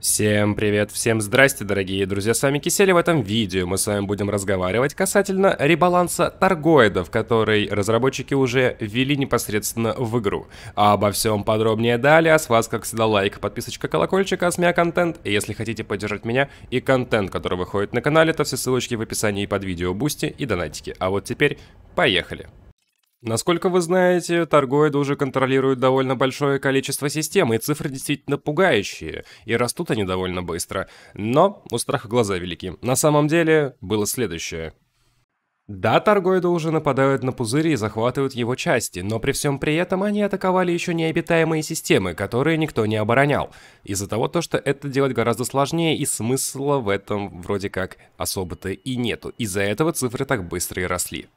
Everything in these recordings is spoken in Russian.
Всем привет, всем здрасте, дорогие друзья, с вами Кисели. в этом видео мы с вами будем разговаривать касательно ребаланса торгоидов, который разработчики уже ввели непосредственно в игру. А обо всем подробнее далее, с вас, как всегда, лайк, подписочка, колокольчик, осмя а контент, и если хотите поддержать меня и контент, который выходит на канале, то все ссылочки в описании под видео, бусти и донатики. А вот теперь, поехали! Насколько вы знаете, торгоиды уже контролируют довольно большое количество систем, и цифры действительно пугающие, и растут они довольно быстро. Но у страха глаза велики. На самом деле было следующее. Да, торгоиды уже нападают на пузырь и захватывают его части, но при всем при этом они атаковали еще необитаемые системы, которые никто не оборонял. Из-за того, то, что это делать гораздо сложнее, и смысла в этом вроде как особо-то и нету. Из-за этого цифры так быстро и росли.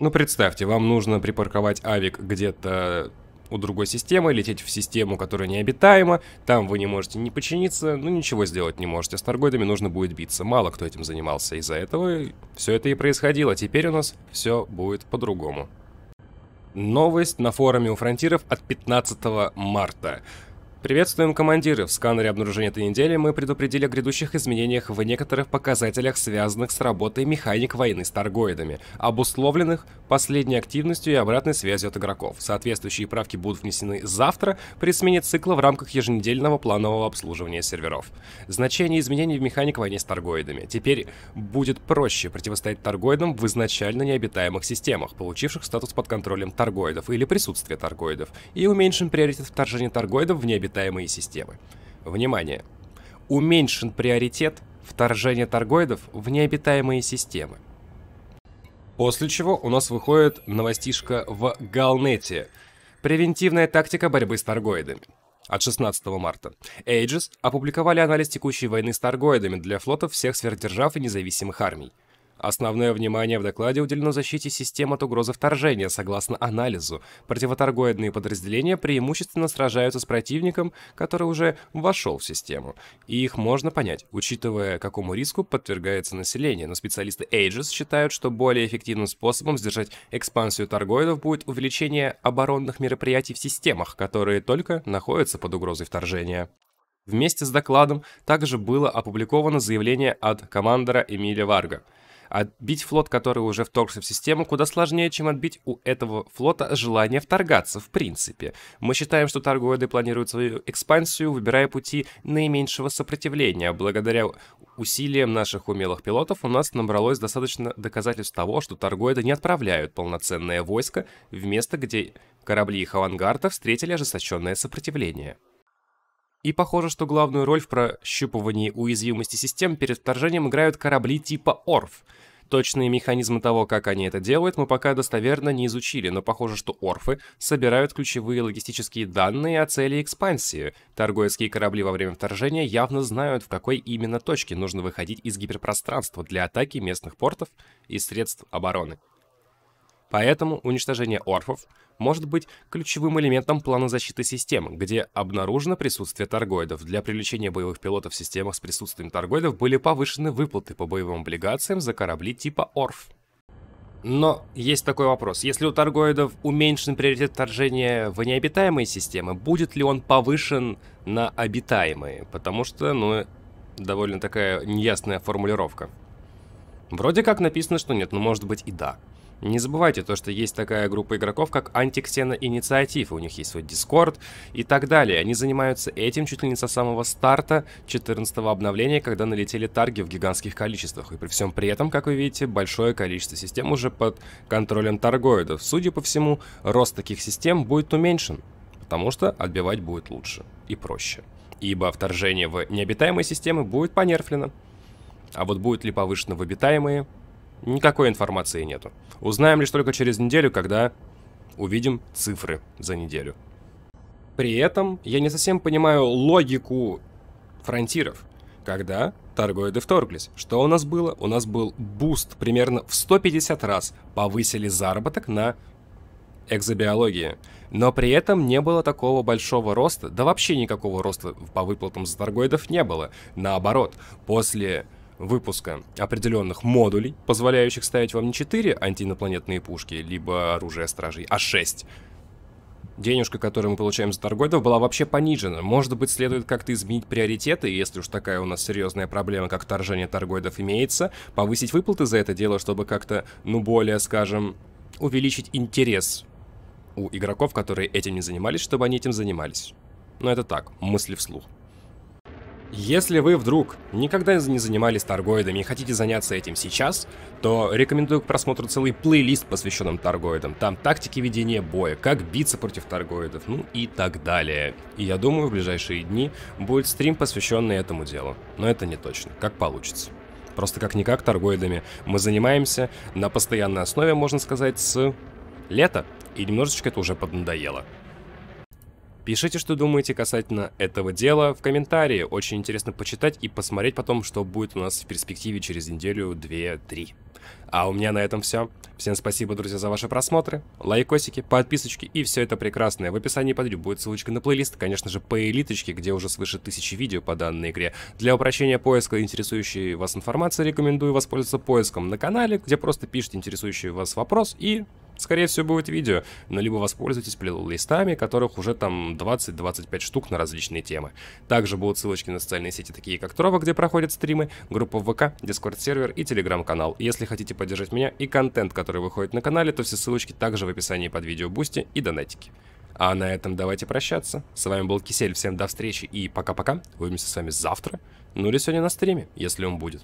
Ну, представьте, вам нужно припарковать авик где-то у другой системы, лететь в систему, которая необитаема, там вы не можете не починиться, ну ничего сделать не можете, с торгоидами нужно будет биться. Мало кто этим занимался, из-за этого все это и происходило, теперь у нас все будет по-другому. Новость на форуме у фронтиров от 15 марта. Приветствуем командиры! В сканере обнаружения этой недели мы предупредили о грядущих изменениях в некоторых показателях, связанных с работой механик войны с торгоидами, обусловленных последней активностью и обратной связью от игроков. Соответствующие правки будут внесены завтра при смене цикла в рамках еженедельного планового обслуживания серверов. Значение изменений в механик войны с торгоидами. Теперь будет проще противостоять торгоидам в изначально необитаемых системах, получивших статус под контролем торгоидов или присутствие торгоидов, и уменьшим приоритет вторжения торгоидов в необитаемых обитаемые системы. Внимание! Уменьшен приоритет вторжения торгоидов в необитаемые системы. После чего у нас выходит новостишка в Галнете. Превентивная тактика борьбы с торгоидами. От 16 марта. Aegis опубликовали анализ текущей войны с торгоидами для флотов всех сверхдержав и независимых армий. Основное внимание в докладе уделено защите систем от угрозы вторжения, согласно анализу. Противоторгоидные подразделения преимущественно сражаются с противником, который уже вошел в систему. И их можно понять, учитывая, какому риску подвергается население. Но специалисты Aegis считают, что более эффективным способом сдержать экспансию торгоидов будет увеличение оборонных мероприятий в системах, которые только находятся под угрозой вторжения. Вместе с докладом также было опубликовано заявление от командора Эмилия Варга – Отбить флот, который уже вторгся в систему, куда сложнее, чем отбить у этого флота желание вторгаться, в принципе. Мы считаем, что торгоиды планируют свою экспансию, выбирая пути наименьшего сопротивления. Благодаря усилиям наших умелых пилотов у нас набралось достаточно доказательств того, что торгоиды не отправляют полноценное войско в место, где корабли их авангарда встретили ожесточенное сопротивление. И похоже, что главную роль в прощупывании уязвимости систем перед вторжением играют корабли типа Орф. Точные механизмы того, как они это делают, мы пока достоверно не изучили, но похоже, что Орфы собирают ключевые логистические данные о цели экспансии. Торговецкие корабли во время вторжения явно знают, в какой именно точке нужно выходить из гиперпространства для атаки местных портов и средств обороны. Поэтому уничтожение орфов может быть ключевым элементом плана защиты систем, где обнаружено присутствие торгоидов. Для привлечения боевых пилотов в системах с присутствием торгоидов были повышены выплаты по боевым облигациям за корабли типа орф. Но есть такой вопрос. Если у торгоидов уменьшен приоритет вторжения в необитаемые системы, будет ли он повышен на обитаемые? Потому что, ну, довольно такая неясная формулировка. Вроде как написано, что нет, но может быть и да. Не забывайте то, что есть такая группа игроков, как Антиксена Инициатив, у них есть свой Дискорд и так далее. Они занимаются этим чуть ли не со самого старта 14 обновления, когда налетели тарги в гигантских количествах. И при всем при этом, как вы видите, большое количество систем уже под контролем торгоидов. Судя по всему, рост таких систем будет уменьшен, потому что отбивать будет лучше и проще. Ибо вторжение в необитаемые системы будет понерфлено. А вот будет ли повышено в обитаемые, Никакой информации нету. Узнаем лишь только через неделю, когда увидим цифры за неделю. При этом я не совсем понимаю логику фронтиров. Когда торгоиды вторглись, что у нас было? У нас был буст примерно в 150 раз. Повысили заработок на экзобиологии. Но при этом не было такого большого роста, да вообще никакого роста по выплатам за торгоидов не было. Наоборот, после выпуска определенных модулей, позволяющих ставить вам не 4 антиинопланетные пушки, либо оружие стражей, а 6. Денежка, которую мы получаем за торгойдов, была вообще понижена. Может быть, следует как-то изменить приоритеты, если уж такая у нас серьезная проблема, как вторжение торгойдов имеется, повысить выплаты за это дело, чтобы как-то, ну, более, скажем, увеличить интерес у игроков, которые этим не занимались, чтобы они этим занимались. Но это так, мысли вслух. Если вы вдруг никогда не занимались торгоидами и хотите заняться этим сейчас, то рекомендую к просмотру целый плейлист, посвященным торгоидам. Там тактики ведения боя, как биться против торгоидов, ну и так далее. И я думаю, в ближайшие дни будет стрим, посвященный этому делу. Но это не точно, как получится. Просто как-никак торгоидами мы занимаемся на постоянной основе, можно сказать, с лета. И немножечко это уже поднадоело. Пишите, что думаете касательно этого дела в комментарии. Очень интересно почитать и посмотреть потом, что будет у нас в перспективе через неделю, две, три. А у меня на этом все. Всем спасибо, друзья, за ваши просмотры, лайкосики, подписочки и все это прекрасное. В описании под видео будет ссылочка на плейлист, конечно же, по элиточке, где уже свыше тысячи видео по данной игре. Для упрощения поиска интересующей вас информации рекомендую воспользоваться поиском на канале, где просто пишите интересующий вас вопрос и Скорее всего, будет видео, но либо воспользуйтесь плейлистами, которых уже там 20-25 штук на различные темы. Также будут ссылочки на социальные сети, такие как Трова, где проходят стримы, группа ВК, Дискорд-сервер и Телеграм-канал. Если хотите поддержать меня и контент, который выходит на канале, то все ссылочки также в описании под видео Бусти и донатики. А на этом давайте прощаться. С вами был Кисель, всем до встречи и пока-пока. Увидимся с вами завтра, ну или сегодня на стриме, если он будет.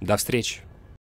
До встречи!